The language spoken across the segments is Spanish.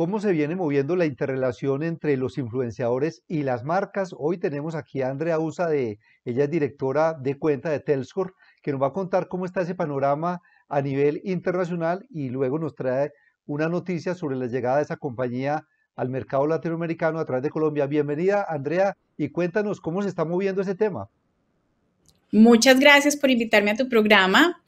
cómo se viene moviendo la interrelación entre los influenciadores y las marcas. Hoy tenemos aquí a Andrea Usa, de, ella es directora de cuenta de Telscore, que nos va a contar cómo está ese panorama a nivel internacional y luego nos trae una noticia sobre la llegada de esa compañía al mercado latinoamericano a través de Colombia. Bienvenida, Andrea, y cuéntanos cómo se está moviendo ese tema. Muchas gracias por invitarme a tu programa.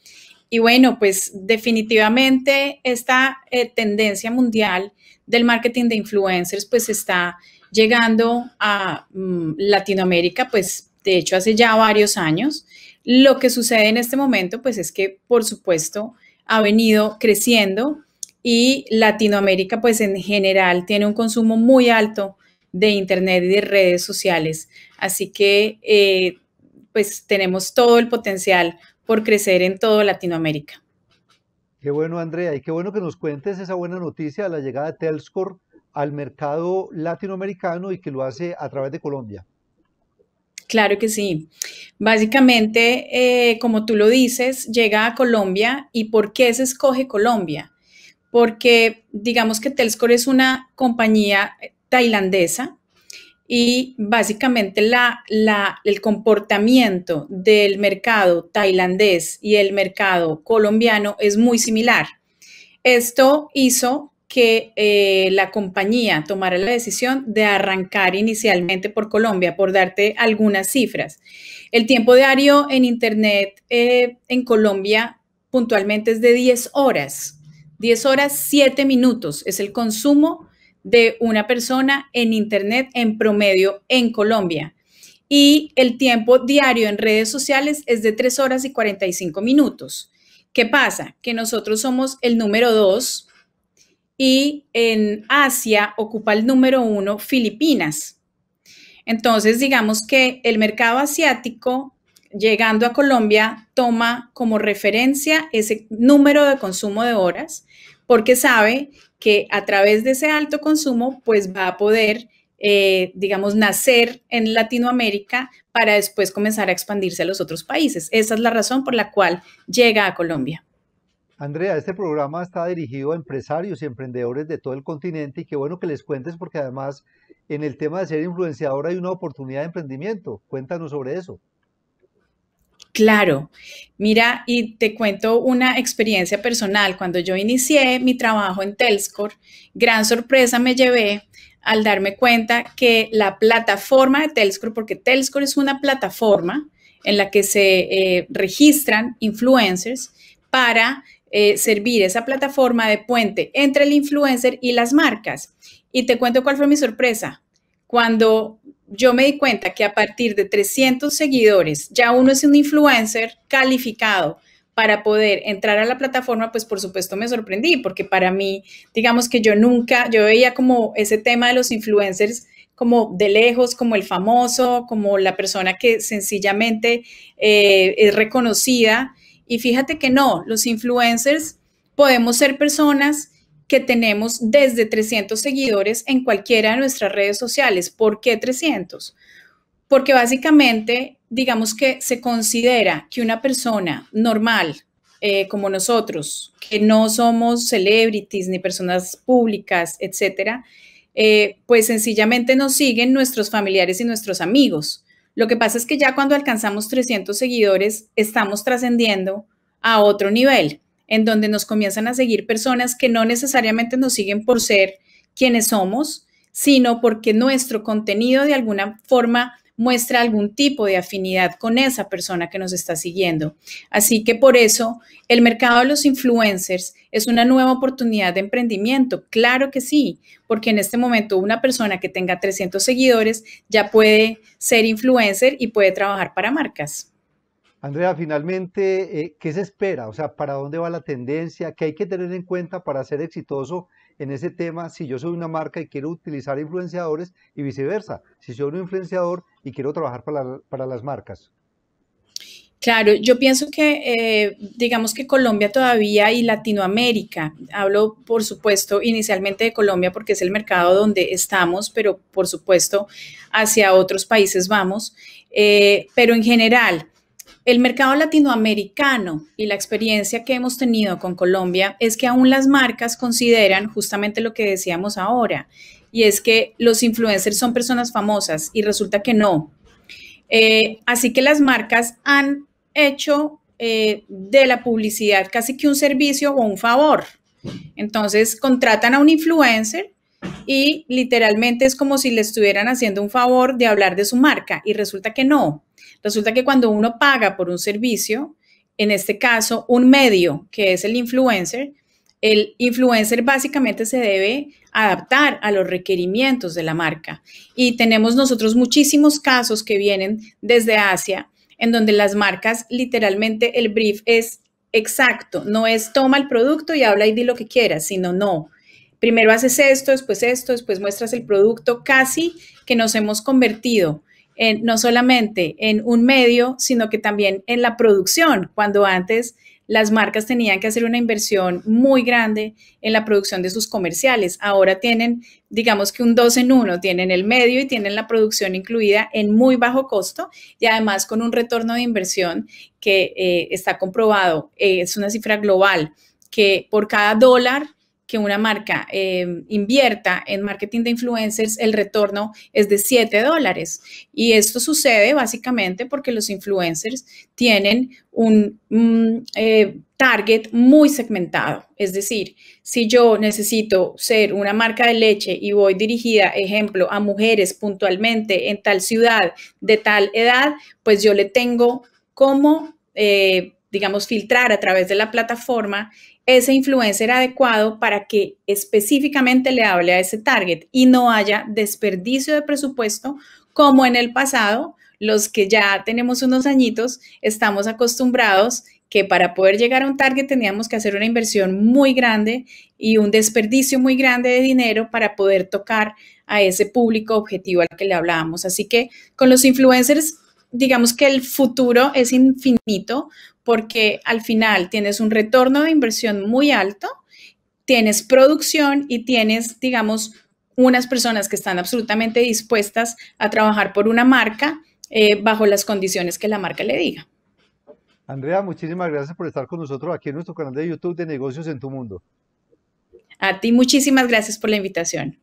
Y bueno, pues definitivamente esta eh, tendencia mundial del marketing de influencers pues está llegando a mm, Latinoamérica, pues de hecho hace ya varios años. Lo que sucede en este momento pues es que por supuesto ha venido creciendo y Latinoamérica pues en general tiene un consumo muy alto de Internet y de redes sociales. Así que eh, pues tenemos todo el potencial por crecer en toda Latinoamérica. Qué bueno, Andrea, y qué bueno que nos cuentes esa buena noticia de la llegada de Telscore al mercado latinoamericano y que lo hace a través de Colombia. Claro que sí. Básicamente, eh, como tú lo dices, llega a Colombia y ¿por qué se escoge Colombia? Porque digamos que Telscore es una compañía tailandesa y básicamente la, el comportamiento del mercado tailandés y el mercado colombiano es muy similar. Esto hizo que eh, la compañía tomara la decisión de arrancar inicialmente por Colombia, por darte algunas cifras. El tiempo diario en Internet eh, en Colombia puntualmente es de 10 horas. 10 horas, 7 minutos es el consumo de una persona en Internet en promedio en Colombia. Y el tiempo diario en redes sociales es de 3 horas y 45 minutos. ¿Qué pasa? Que nosotros somos el número 2 y en Asia ocupa el número 1 Filipinas. Entonces, digamos que el mercado asiático, llegando a Colombia, toma como referencia ese número de consumo de horas porque sabe que a través de ese alto consumo, pues va a poder, eh, digamos, nacer en Latinoamérica para después comenzar a expandirse a los otros países. Esa es la razón por la cual llega a Colombia. Andrea, este programa está dirigido a empresarios y emprendedores de todo el continente y qué bueno que les cuentes porque además en el tema de ser influenciador hay una oportunidad de emprendimiento. Cuéntanos sobre eso. Claro, mira, y te cuento una experiencia personal. Cuando yo inicié mi trabajo en Telscore, gran sorpresa me llevé al darme cuenta que la plataforma de Telscore, porque Telscore es una plataforma en la que se eh, registran influencers para eh, servir esa plataforma de puente entre el influencer y las marcas. Y te cuento cuál fue mi sorpresa. Cuando yo me di cuenta que a partir de 300 seguidores ya uno es un influencer calificado para poder entrar a la plataforma, pues por supuesto me sorprendí, porque para mí, digamos que yo nunca, yo veía como ese tema de los influencers como de lejos, como el famoso, como la persona que sencillamente eh, es reconocida. Y fíjate que no, los influencers podemos ser personas que tenemos desde 300 seguidores en cualquiera de nuestras redes sociales. ¿Por qué 300? Porque básicamente, digamos que se considera que una persona normal, eh, como nosotros, que no somos celebrities ni personas públicas, etcétera, eh, pues sencillamente nos siguen nuestros familiares y nuestros amigos. Lo que pasa es que ya cuando alcanzamos 300 seguidores, estamos trascendiendo a otro nivel en donde nos comienzan a seguir personas que no necesariamente nos siguen por ser quienes somos, sino porque nuestro contenido de alguna forma muestra algún tipo de afinidad con esa persona que nos está siguiendo. Así que por eso el mercado de los influencers es una nueva oportunidad de emprendimiento. Claro que sí, porque en este momento una persona que tenga 300 seguidores ya puede ser influencer y puede trabajar para marcas. Andrea, finalmente, eh, ¿qué se espera? O sea, ¿para dónde va la tendencia? ¿Qué hay que tener en cuenta para ser exitoso en ese tema si yo soy una marca y quiero utilizar influenciadores y viceversa? Si soy un influenciador y quiero trabajar para, las marcas. Claro, yo pienso que eh, digamos que Colombia todavía y Latinoamérica, hablo por supuesto inicialmente de Colombia porque es el mercado donde estamos, pero por supuesto hacia otros países vamos, eh, pero en general el mercado latinoamericano y la experiencia que hemos tenido con Colombia es que aún las marcas consideran justamente lo que decíamos ahora, y es que los influencers son personas famosas y resulta que no. Eh, así que las marcas han hecho eh, de la publicidad casi que un servicio o un favor. Entonces contratan a un influencer y literalmente es como si le estuvieran haciendo un favor de hablar de su marca y resulta que no. Resulta que cuando uno paga por un servicio, en este caso un medio, que es el influencer, el influencer básicamente se debe adaptar a los requerimientos de la marca. Y tenemos nosotros muchísimos casos que vienen desde Asia, en donde las marcas literalmente el brief es exacto, no es toma el producto y habla y di lo que quieras, sino no. Primero haces esto, después esto, después muestras el producto, casi que nos hemos convertido no solamente en un medio, sino que también en la producción, cuando antes las marcas tenían que hacer una inversión muy grande en la producción de sus comerciales. Ahora tienen, digamos que un dos en uno, tienen el medio y tienen la producción incluida en muy bajo costo y además con un retorno de inversión que eh, está comprobado, eh, es una cifra global, que por cada dólar que una marca em, invierta en marketing de influencers, el retorno es de 7 dólares. Y esto sucede básicamente porque los influencers tienen un eh, target muy segmentado. Es decir, si yo necesito ser una marca de leche y voy dirigida, ejemplo, a mujeres puntualmente en tal ciudad de tal edad, pues yo le tengo como... Eh, digamos, filtrar a través de la plataforma ese influencer adecuado para que específicamente le hable a ese target y no haya desperdicio de presupuesto como en el pasado, los que ya tenemos unos añitos, estamos acostumbrados que para poder llegar a un target teníamos que hacer una inversión muy grande y un desperdicio muy grande de dinero para poder tocar a ese público objetivo al que le hablábamos. Así que con los influencers, digamos que el futuro es infinito porque al final tienes un retorno de inversión muy alto, tienes producción y tienes, digamos, unas personas que están absolutamente dispuestas a trabajar por una marca eh, bajo las condiciones que la marca le diga. Andrea, muchísimas gracias por estar con nosotros aquí en nuestro canal de YouTube de Negocios en tu Mundo. A ti muchísimas gracias por la invitación.